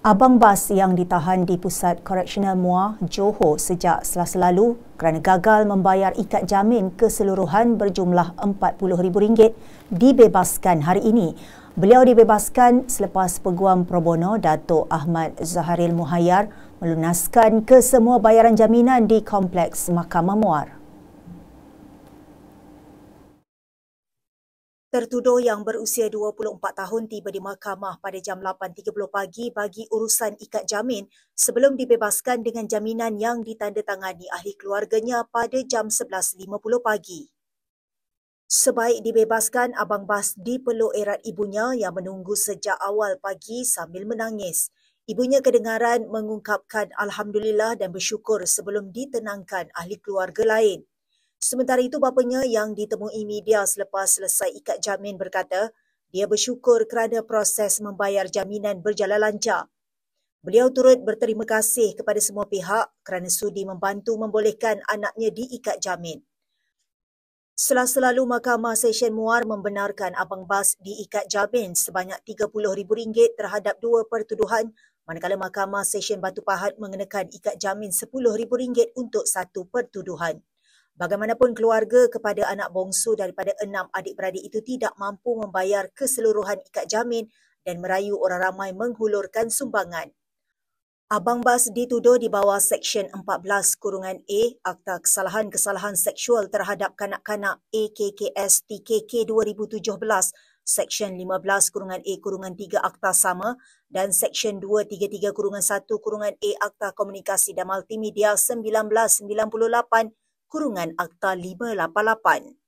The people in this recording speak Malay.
Abang Bas yang ditahan di Pusat Correctional Muar, Johor sejak selasa lalu kerana gagal membayar ikat jamin keseluruhan berjumlah RM40,000 dibebaskan hari ini. Beliau dibebaskan selepas peguam pro bono Dato' Ahmad Zaharil Muhayyar melunaskan kesemua bayaran jaminan di Kompleks Mahkamah Muar. Tertuduh yang berusia 24 tahun tiba di mahkamah pada jam 8.30 pagi bagi urusan ikat jamin sebelum dibebaskan dengan jaminan yang ditandatangani ahli keluarganya pada jam 11.50 pagi. Sebaik dibebaskan, Abang Bas dipeluk erat ibunya yang menunggu sejak awal pagi sambil menangis. Ibunya kedengaran mengungkapkan Alhamdulillah dan bersyukur sebelum ditenangkan ahli keluarga lain. Sementara itu bapanya yang ditemui media selepas selesai ikat jamin berkata dia bersyukur kerana proses membayar jaminan berjalan lancar. Beliau turut berterima kasih kepada semua pihak kerana sudi membantu membolehkan anaknya diikat jamin. Selalu-selalu Mahkamah Session Muar membenarkan Abang Bas diikat jamin sebanyak RM30,000 terhadap dua pertuduhan manakala Mahkamah Session Batu Pahat mengenakan ikat jamin RM10,000 untuk satu pertuduhan. Bagaimanapun keluarga kepada anak bongsu daripada enam adik-beradik itu tidak mampu membayar keseluruhan ikat jamin dan merayu orang ramai menghulurkan sumbangan. Abang Bas dituduh di bawah Seksyen 14 Kurungan A Akta Kesalahan-Kesalahan Seksual Terhadap Kanak-Kanak AKKS TKK 2017, Seksyen 15 Kurungan A Kurungan 3 Akta Sama dan Seksyen 233 Kurungan 1 Kurungan A Akta Komunikasi dan Multimedia 1998 kurungan Akta 588.